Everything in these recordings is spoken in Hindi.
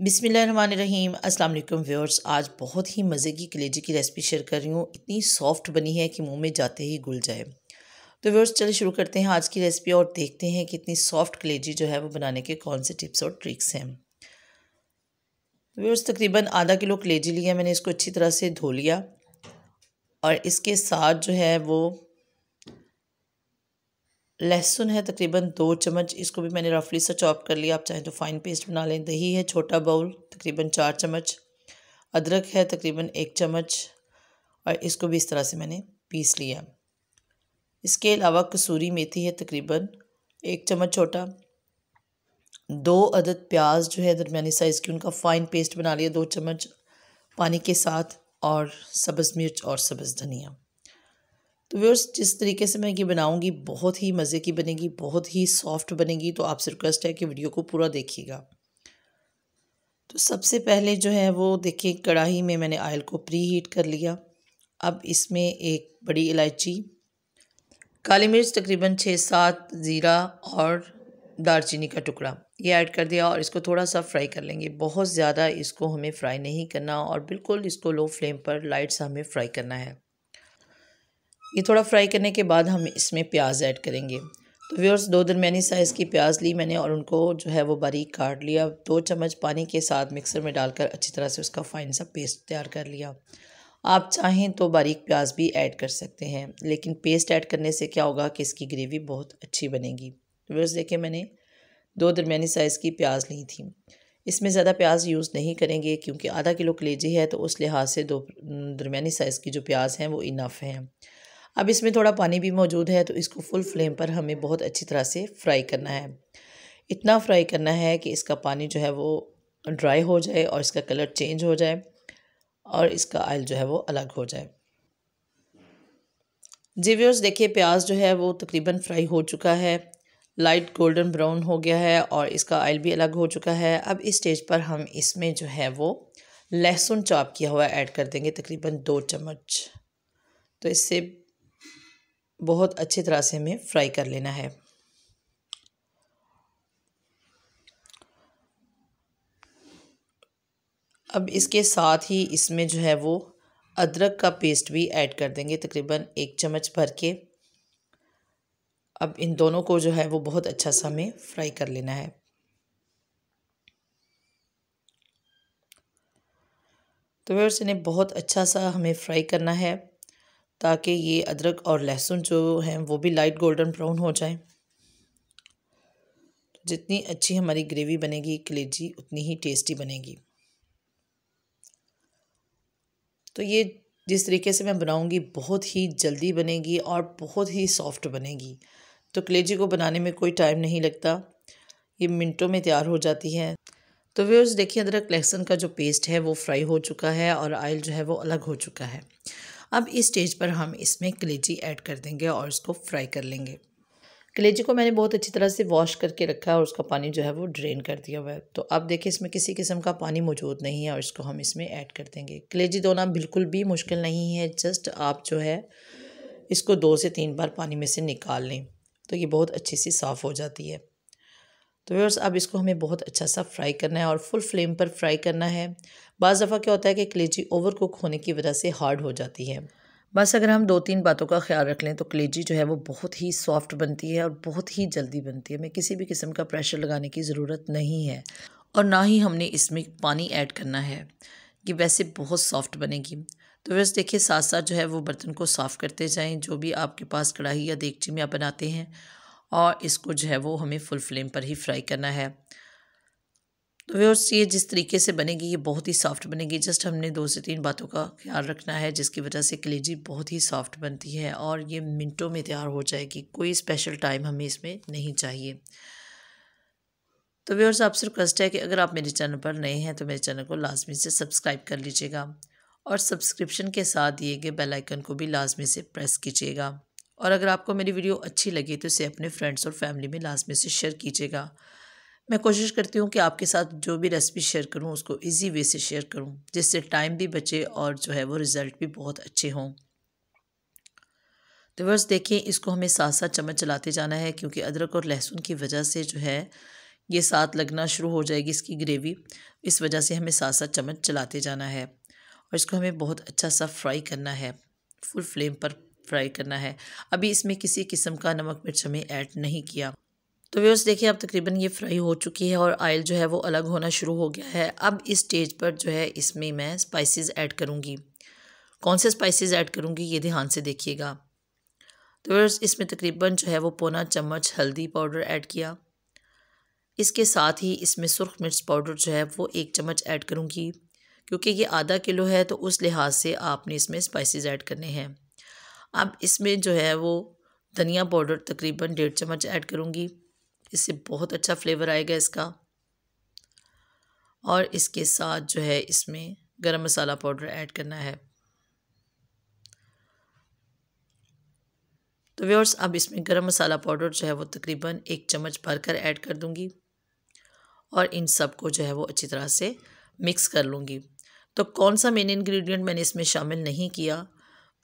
बिसमीम अल्लाम व्यूअर्स आज बहुत ही मज़े की कलेजी की रेसिपी शेयर कर रही हूँ इतनी सॉफ्ट बनी है कि मुंह में जाते ही घुल जाए तो व्यूअर्स चले शुरू करते हैं आज की रेसिपी और देखते हैं कि इतनी सॉफ्ट कलेजी जो है वो बनाने के कौन से टिप्स और ट्रिक्स हैं तो व्यूअर्स तकरीबन आधा किलो कलेजी लिया मैंने इसको अच्छी तरह से धो लिया और इसके साथ जो है वो लहसुन है तकरीबन दो चम्मच इसको भी मैंने रफली सा चॉप कर लिया आप चाहें तो फाइन पेस्ट बना लें दही है छोटा बाउल तकरीबन चार चम्मच अदरक है तकरीबन एक चम्मच और इसको भी इस तरह से मैंने पीस लिया इसके अलावा कसूरी मेथी है तकरीबन एक चम्मच छोटा दो अदद प्याज जो है दरमिया साइज़ की उनका फ़ाइन पेस्ट बना लिया दो चम्मच पानी के साथ और सब्ज़ मिर्च और सब्ज़ धनिया तो व्यवर्स जिस तरीके से मैं ये बनाऊँगी बहुत ही मज़े की बनेगी बहुत ही सॉफ्ट बनेगी तो आपसे रिक्वेस्ट है कि वीडियो को पूरा देखिएगा तो सबसे पहले जो है वो देखिए कढ़ाई में मैंने आयल को प्री हीट कर लिया अब इसमें एक बड़ी इलायची काली मिर्च तकरीबन छः सात ज़ीरा और दारचीनी का टुकड़ा ये ऐड कर दिया और इसको थोड़ा सा फ्राई कर लेंगे बहुत ज़्यादा इसको हमें फ्राई नहीं करना और बिल्कुल इसको लो फ्लेम पर लाइट सा हमें फ्राई करना है ये थोड़ा फ्राई करने के बाद हम इसमें प्याज ऐड करेंगे तो व्यूअर्स दो दरमियानी साइज़ की प्याज ली मैंने और उनको जो है वो बारीक काट लिया दो चम्मच पानी के साथ मिक्सर में डालकर अच्छी तरह से उसका फ़ाइन सा पेस्ट तैयार कर लिया आप चाहें तो बारीक प्याज भी ऐड कर सकते हैं लेकिन पेस्ट ऐड करने से क्या होगा कि इसकी ग्रेवी बहुत अच्छी बनेगी तो व्यूअर्स देखिए मैंने दो दरमियानी साइज़ की प्याज ली थी इसमें ज़्यादा प्याज यूज़ नहीं करेंगे क्योंकि आधा किलो कलेजी है तो उस लिहाज से दो दरमियानी साइज़ की जो प्याज हैं वो इनफ हैं अब इसमें थोड़ा पानी भी मौजूद है तो इसको फुल फ्लेम पर हमें बहुत अच्छी तरह से फ्राई करना है इतना फ्राई करना है कि इसका पानी जो है वो ड्राई हो जाए और इसका कलर चेंज हो जाए और इसका आयल जो है वो अलग हो जाए जी व्यूर्स देखिए प्याज जो है वो तकरीबन फ्राई हो चुका है लाइट गोल्डन ब्राउन हो गया है और इसका आयल भी अलग हो चुका है अब इस स्टेज पर हम इसमें जो है वो लहसुन चॉप किया हुआ ऐड कर देंगे तकरीबन दो चम्मच तो इससे बहुत अच्छी तरह से हमें फ्राई कर लेना है अब इसके साथ ही इसमें जो है वो अदरक का पेस्ट भी ऐड कर देंगे तकरीबन एक चम्मच भर के अब इन दोनों को जो है वो बहुत अच्छा सा हमें फ्राई कर लेना है तो व्यवर्स उसने बहुत अच्छा सा हमें फ्राई करना है ताकि ये अदरक और लहसुन जो हैं वो भी लाइट गोल्डन ब्राउन हो जाए तो जितनी अच्छी हमारी ग्रेवी बनेगी कलेजी उतनी ही टेस्टी बनेगी तो ये जिस तरीके से मैं बनाऊंगी बहुत ही जल्दी बनेगी और बहुत ही सॉफ्ट बनेगी तो कलेजी को बनाने में कोई टाइम नहीं लगता ये मिनटों में तैयार हो जाती है तो व्यूर्स देखिए अदरक लहसुन का जो पेस्ट है वो फ्राई हो चुका है और आयल जो है वो अलग हो चुका है अब इस स्टेज पर हम इसमें कलेजी ऐड कर देंगे और उसको फ्राई कर लेंगे कलेजी को मैंने बहुत अच्छी तरह से वॉश करके रखा है और उसका पानी जो है वो ड्रेन कर दिया हुआ है तो अब देखिए इसमें किसी किस्म का पानी मौजूद नहीं है और इसको हम इसमें ऐड कर देंगे कलेजी धोना बिल्कुल भी मुश्किल नहीं है जस्ट आप जो है इसको दो से तीन बार पानी में से निकाल लें तो ये बहुत अच्छी सी साफ़ हो जाती है तो व्यवर्स अब इसको हमें बहुत अच्छा सा फ्राई करना है और फुल फ्लेम पर फ्राई करना है बज़ दफ़ा क्या होता है कि कलेजी ओवर कुक होने की वजह से हार्ड हो जाती है बस अगर हम दो तीन बातों का ख्याल रख लें तो कलेजी जो है वो बहुत ही सॉफ्ट बनती है और बहुत ही जल्दी बनती है हमें किसी भी किस्म का प्रेशर लगाने की ज़रूरत नहीं है और ना ही हमने इसमें पानी ऐड करना है कि वैसे बहुत सॉफ्ट बनेगी तो वैसे देखिए साथ साथ जो है वो बर्तन को साफ़ करते जाएँ जो भी आपके पास कढ़ाई या देगची में आप बनाते हैं और इसको जो है वो हमें फुल फ्लेम पर ही फ्राई करना है तो व्यवर्स ये जिस तरीके से बनेगी ये बहुत ही सॉफ्ट बनेगी जस्ट हमने दो से तीन बातों का ख्याल रखना है जिसकी वजह से कलेजी बहुत ही सॉफ्ट बनती है और ये मिनटों में तैयार हो जाएगी कोई स्पेशल टाइम हमें इसमें नहीं चाहिए तो व्यवर्स आपसे रिक्वेस्ट है कि अगर आप मेरे चैनल पर नए हैं तो मेरे चैनल को लाजमी से सब्सक्राइब कर लीजिएगा और सब्सक्रिप्शन के साथ दिए गए बेलाइकन को भी लाजमी से प्रेस कीजिएगा और अगर आपको मेरी वीडियो अच्छी लगी तो इसे अपने फ्रेंड्स और फैमिली में लाजमी से शेयर कीजिएगा मैं कोशिश करती हूँ कि आपके साथ जो भी रेसिपी शेयर करूँ उसको इजी वे से शेयर करूँ जिससे टाइम भी बचे और जो है वो रिज़ल्ट भी बहुत अच्छे हों तो बस देखिए इसको हमें साथ साथ चम्मच चलाते जाना है क्योंकि अदरक और लहसुन की वजह से जो है ये साथ लगना शुरू हो जाएगी इसकी ग्रेवी इस वजह से हमें साथ साथ चम्मच चलाते जाना है और इसको हमें बहुत अच्छा सा फ्राई करना है फुल फ्लेम पर फ्राई करना है अभी इसमें किसी किस्म का नमक मिर्च हमें ऐड नहीं किया तो व्यवर्स देखिए अब तकरीबन ये फ्राई हो चुकी है और आयल जो है वो अलग होना शुरू हो गया है अब इस स्टेज पर जो है इसमें मैं स्पाइसेस ऐड करूँगी कौन से स्पाइसेस ऐड करूँगी ये ध्यान से देखिएगा तो व्यवर्स इसमें तकरीबन जो है वो पौना चम्मच हल्दी पाउडर ऐड किया इसके साथ ही इसमें सुरख मिर्च पाउडर जो है वो एक चम्मच ऐड करूँगी क्योंकि ये आधा किलो है तो उस लिहाज से आपने इसमें स्पाइसेस ऐड करने हैं अब इसमें जो है वो धनिया पाउडर तकरीबन डेढ़ चम्मच ऐड करूँगी इससे बहुत अच्छा फ्लेवर आएगा इसका और इसके साथ जो है इसमें गरम मसाला पाउडर ऐड करना है तो व्यवर्स अब इसमें गरम मसाला पाउडर जो है वो तकरीबन एक चम्मच भरकर ऐड कर दूंगी और इन सब को जो है वो अच्छी तरह से मिक्स कर लूँगी तो कौन सा मेन इंग्रेडिएंट मैंने इसमें शामिल नहीं किया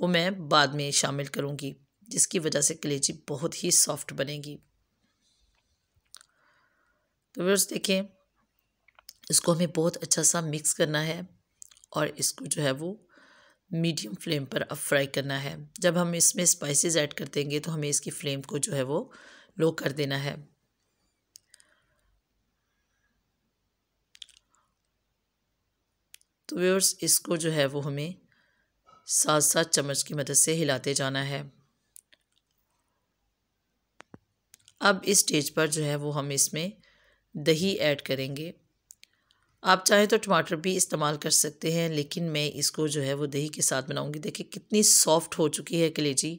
वो मैं बाद में शामिल करूँगी जिसकी वजह से कलेजी बहुत ही सॉफ्ट बनेगी तो व्यवर्स देखें इसको हमें बहुत अच्छा सा मिक्स करना है और इसको जो है वो मीडियम फ्लेम पर अब फ्राई करना है जब हम इसमें स्पाइसेस ऐड कर देंगे तो हमें इसकी फ्लेम को जो है वो लो कर देना है तो व्यवर्स इसको जो है वो हमें साथ साथ चम्मच की मदद से हिलाते जाना है अब इस स्टेज पर जो है वो हम इसमें दही ऐड करेंगे आप चाहें तो टमाटर भी इस्तेमाल कर सकते हैं लेकिन मैं इसको जो है वो दही के साथ बनाऊंगी देखिए कितनी सॉफ्ट हो चुकी है कलेजी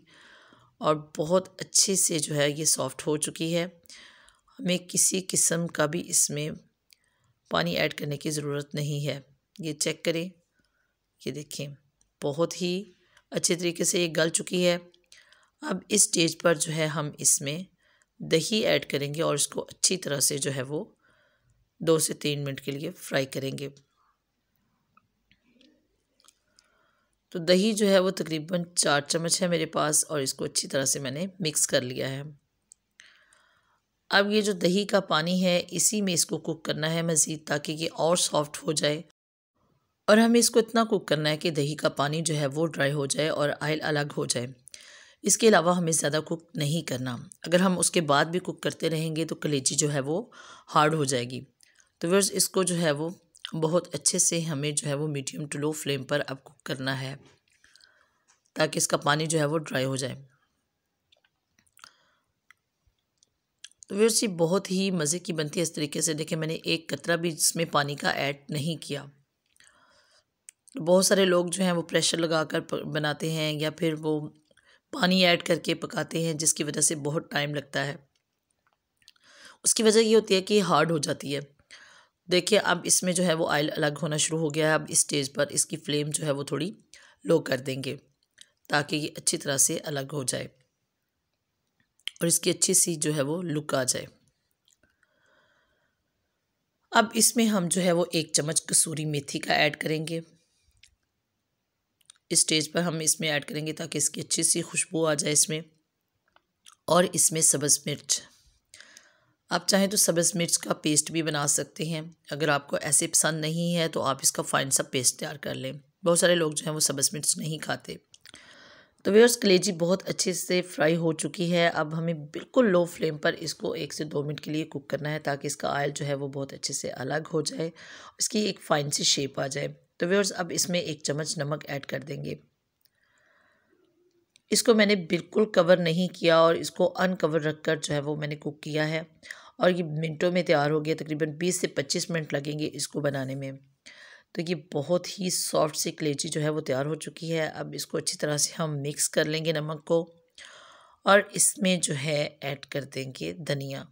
और बहुत अच्छे से जो है ये सॉफ्ट हो चुकी है हमें किसी किस्म का भी इसमें पानी ऐड करने की ज़रूरत नहीं है ये चेक करें ये देखें बहुत ही अच्छे तरीके से ये गल चुकी है अब इस स्टेज पर जो है हम इसमें दही ऐड करेंगे और इसको अच्छी तरह से जो है वो दो से तीन मिनट के लिए फ्राई करेंगे तो दही जो है वो तकरीबन चार चम्मच है मेरे पास और इसको अच्छी तरह से मैंने मिक्स कर लिया है अब ये जो दही का पानी है इसी में इसको कुक करना है मज़ीद ताकि ये और सॉफ्ट हो जाए और हमें इसको इतना कुक करना है कि दही का पानी जो है वो ड्राई हो जाए और आयल अलग हो जाए इसके अलावा हमें ज़्यादा कुक नहीं करना अगर हम उसके बाद भी कुक करते रहेंगे तो कलेजी जो है वो हार्ड हो जाएगी तो वर्स इसको जो है वो बहुत अच्छे से हमें जो है वो मीडियम टू लो फ्लेम पर अब कुक करना है ताकि इसका पानी जो है वो ड्राई हो जाए तो व्यवर्स ये बहुत ही मज़े की बनती है इस तरीके से देखें मैंने एक कतरा भी इसमें पानी का ऐड नहीं किया बहुत सारे लोग जो हैं वो प्रेशर लगा कर बनाते हैं या फिर वो पानी ऐड करके पकाते हैं जिसकी वजह से बहुत टाइम लगता है उसकी वजह ये होती है कि हार्ड हो जाती है देखिए अब इसमें जो है वो आयल अलग होना शुरू हो गया है अब इस स्टेज पर इसकी फ्लेम जो है वो थोड़ी लो कर देंगे ताकि ये अच्छी तरह से अलग हो जाए और इसकी अच्छी सी जो है वो लुक आ जाए अब इसमें हम जो है वो एक चम्मच कसूरी मेथी का ऐड करेंगे स्टेज पर हम इसमें ऐड करेंगे ताकि इसकी अच्छी सी खुशबू आ जाए इसमें और इसमें सब्ज़ मिर्च आप चाहें तो सब्ज़ मिर्च का पेस्ट भी बना सकते हैं अगर आपको ऐसे पसंद नहीं है तो आप इसका फ़ाइन सा पेस्ट तैयार कर लें बहुत सारे लोग जो हैं वो सब्ज़ मिर्च नहीं खाते तो व्यवर्स कलेजी बहुत अच्छे से फ्राई हो चुकी है अब हमें बिल्कुल लो फ्लेम पर इसको एक से दो मिनट के लिए कुक करना है ताकि इसका आयल जो है वो बहुत अच्छे से अलग हो जाए इसकी एक फ़ाइन सी शेप आ जाए तो व्यवर्स अब इसमें एक चम्मच नमक ऐड कर देंगे इसको मैंने बिल्कुल कवर नहीं किया और इसको अनकवर रख कर जो है वो मैंने कुक किया है और ये मिनटों में तैयार हो गया तकरीबन 20 से 25 मिनट लगेंगे इसको बनाने में तो ये बहुत ही सॉफ्ट सी कलेची जो है वो तैयार हो चुकी है अब इसको अच्छी तरह से हम मिक्स कर लेंगे नमक को और इसमें जो है ऐड कर देंगे धनिया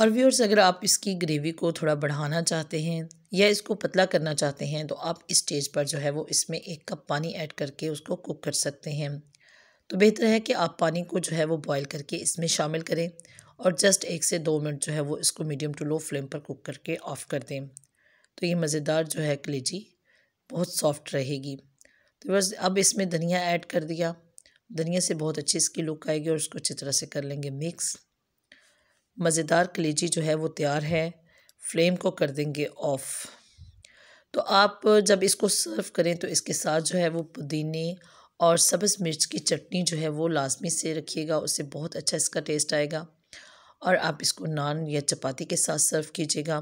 और व्यूअर्स अगर आप इसकी ग्रेवी को थोड़ा बढ़ाना चाहते हैं या इसको पतला करना चाहते हैं तो आप स्टेज पर जो है वो इसमें एक कप पानी ऐड करके उसको कुक कर सकते हैं तो बेहतर है कि आप पानी को जो है वो बॉईल करके इसमें शामिल करें और जस्ट एक से दो मिनट जो है वो इसको मीडियम टू लो फ्लेम पर कुक करके ऑफ़ कर दें तो ये मज़ेदार जो है कलेजी बहुत सॉफ्ट रहेगी तो बस अब इसमें धनिया ऐड कर दिया धनिया से बहुत अच्छी इसकी लुक आएगी और उसको अच्छी तरह से कर लेंगे मिक्स मज़ेदार कलेजी जो है वो तैयार है फ्लेम को कर देंगे ऑफ़ तो आप जब इसको सर्व करें तो इसके साथ जो है वो पुदीने और सब्ज़ मिर्च की चटनी जो है वो लाजमी से रखिएगा उससे बहुत अच्छा इसका टेस्ट आएगा और आप इसको नान या चपाती के साथ सर्व कीजिएगा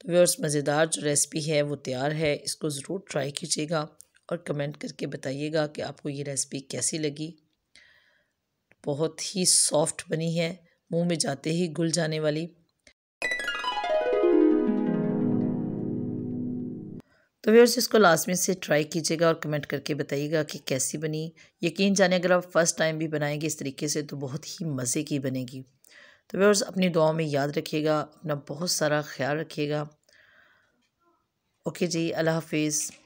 तो व्यवर्स मज़ेदार जो रेसिपी है वो तैयार है इसको ज़रूर ट्राई कीजिएगा और कमेंट करके बताइएगा कि आपको ये रेसिपी कैसी लगी बहुत ही सॉफ्ट बनी है मुंह में जाते ही घुल जाने वाली तो व्यवर्स इसको लास्ट में से ट्राई कीजिएगा और कमेंट करके बताइएगा कि कैसी बनी यकीन जाने अगर आप फर्स्ट टाइम भी बनाएंगे इस तरीके से तो बहुत ही मज़े की बनेगी तो व्यवर्स अपनी दुआओं में याद रखिएगा अपना बहुत सारा ख्याल रखिएगा ओके जी अल्लाह हाफिज़